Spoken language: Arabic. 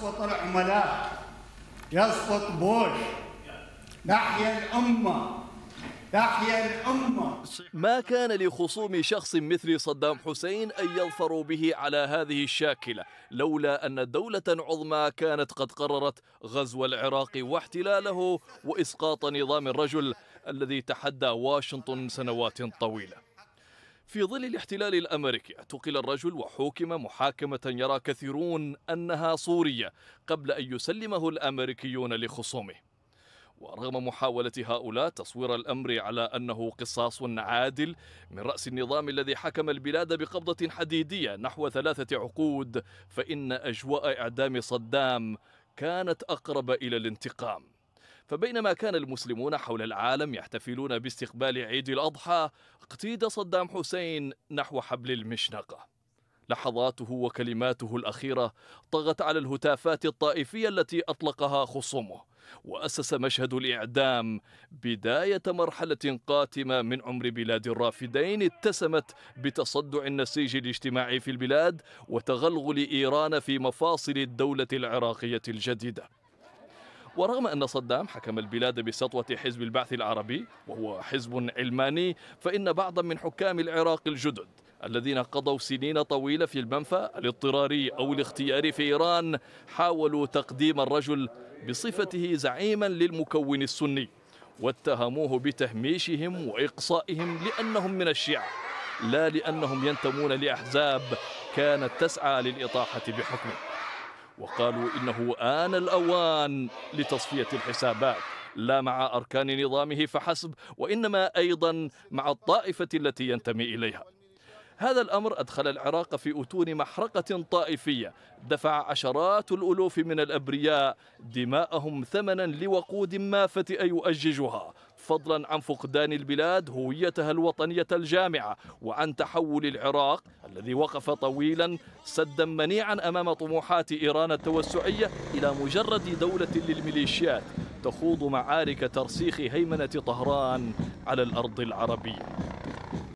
يسقط العملاء يسقط بوش نحيا الأمة تحيا الأمة ما كان لخصوم شخص مثل صدام حسين أن يظفروا به على هذه الشاكلة لولا أن دولة عظمى كانت قد قررت غزو العراق واحتلاله وإسقاط نظام الرجل الذي تحدى واشنطن سنوات طويله في ظل الاحتلال الأمريكي اعتقل الرجل وحوكم محاكمة يرى كثيرون أنها صورية قبل أن يسلمه الأمريكيون لخصومه ورغم محاولة هؤلاء تصوير الأمر على أنه قصاص عادل من رأس النظام الذي حكم البلاد بقبضة حديدية نحو ثلاثة عقود فإن أجواء إعدام صدام كانت أقرب إلى الانتقام فبينما كان المسلمون حول العالم يحتفلون باستقبال عيد الأضحى اقتيد صدام حسين نحو حبل المشنقة لحظاته وكلماته الأخيرة طغت على الهتافات الطائفية التي أطلقها خصومه وأسس مشهد الإعدام بداية مرحلة قاتمة من عمر بلاد الرافدين اتسمت بتصدع النسيج الاجتماعي في البلاد وتغلغل إيران في مفاصل الدولة العراقية الجديدة ورغم أن صدام حكم البلاد بسطوة حزب البعث العربي وهو حزب علماني فإن بعضا من حكام العراق الجدد الذين قضوا سنين طويلة في المنفى الاضطراري أو الاختياري في إيران حاولوا تقديم الرجل بصفته زعيما للمكون السني واتهموه بتهميشهم وإقصائهم لأنهم من الشيعة لا لأنهم ينتمون لأحزاب كانت تسعى للإطاحة بحكمه وقالوا إنه آن الأوان لتصفية الحسابات لا مع أركان نظامه فحسب وإنما أيضا مع الطائفة التي ينتمي إليها هذا الأمر أدخل العراق في أتون محرقة طائفية دفع عشرات الألوف من الأبرياء دماءهم ثمنا لوقود ما فتئ يؤججها فضلا عن فقدان البلاد هويتها الوطنية الجامعة وعن تحول العراق الذي وقف طويلا سدا منيعا أمام طموحات إيران التوسعية إلى مجرد دولة للميليشيات تخوض معارك ترسيخ هيمنة طهران على الأرض العربية